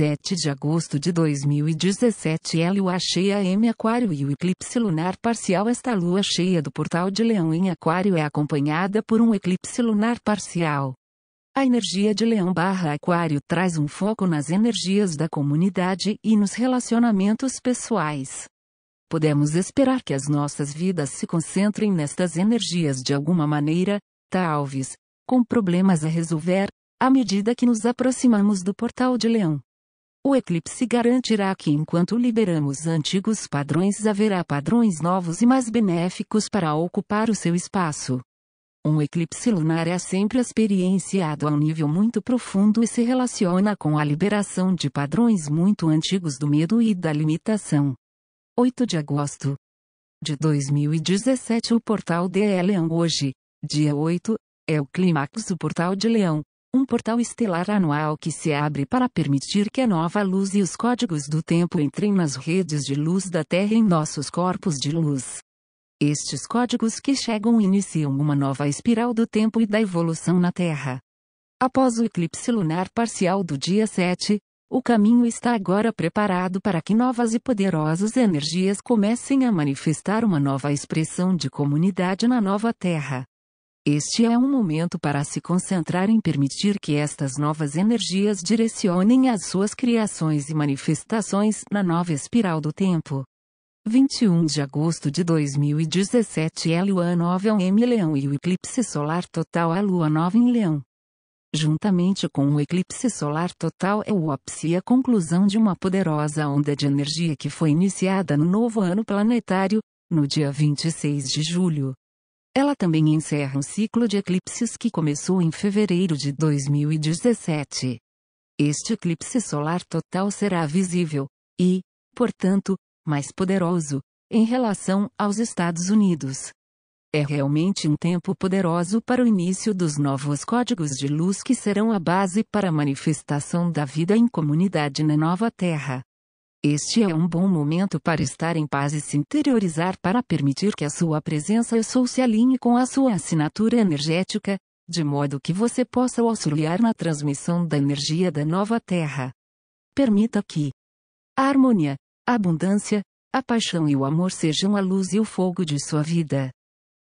7 de agosto de 2017 Lua cheia M Aquário e o eclipse lunar parcial Esta lua cheia do portal de Leão em Aquário é acompanhada por um eclipse lunar parcial. A energia de Leão barra Aquário traz um foco nas energias da comunidade e nos relacionamentos pessoais. Podemos esperar que as nossas vidas se concentrem nestas energias de alguma maneira, talvez, com problemas a resolver, à medida que nos aproximamos do portal de Leão. O eclipse garantirá que enquanto liberamos antigos padrões haverá padrões novos e mais benéficos para ocupar o seu espaço. Um eclipse lunar é sempre experienciado a um nível muito profundo e se relaciona com a liberação de padrões muito antigos do medo e da limitação. 8 de agosto de 2017 O Portal de Leão hoje, dia 8, é o clímax do Portal de Leão um portal estelar anual que se abre para permitir que a nova luz e os códigos do tempo entrem nas redes de luz da Terra em nossos corpos de luz. Estes códigos que chegam iniciam uma nova espiral do tempo e da evolução na Terra. Após o eclipse lunar parcial do dia 7, o caminho está agora preparado para que novas e poderosas energias comecem a manifestar uma nova expressão de comunidade na nova Terra. Este é um momento para se concentrar em permitir que estas novas energias direcionem as suas criações e manifestações na nova espiral do tempo. 21 de agosto de 2017 é a lua nova é em Leão e o eclipse solar total à lua nova em Leão. Juntamente com o eclipse solar total é o ápice e a conclusão de uma poderosa onda de energia que foi iniciada no novo ano planetário, no dia 26 de julho. Ela também encerra um ciclo de eclipses que começou em fevereiro de 2017. Este eclipse solar total será visível e, portanto, mais poderoso em relação aos Estados Unidos. É realmente um tempo poderoso para o início dos novos códigos de luz que serão a base para a manifestação da vida em comunidade na Nova Terra. Este é um bom momento para estar em paz e se interiorizar para permitir que a sua presença e sou se alinhe com a sua assinatura energética, de modo que você possa auxiliar na transmissão da energia da nova Terra. Permita que a harmonia, a abundância, a paixão e o amor sejam a luz e o fogo de sua vida.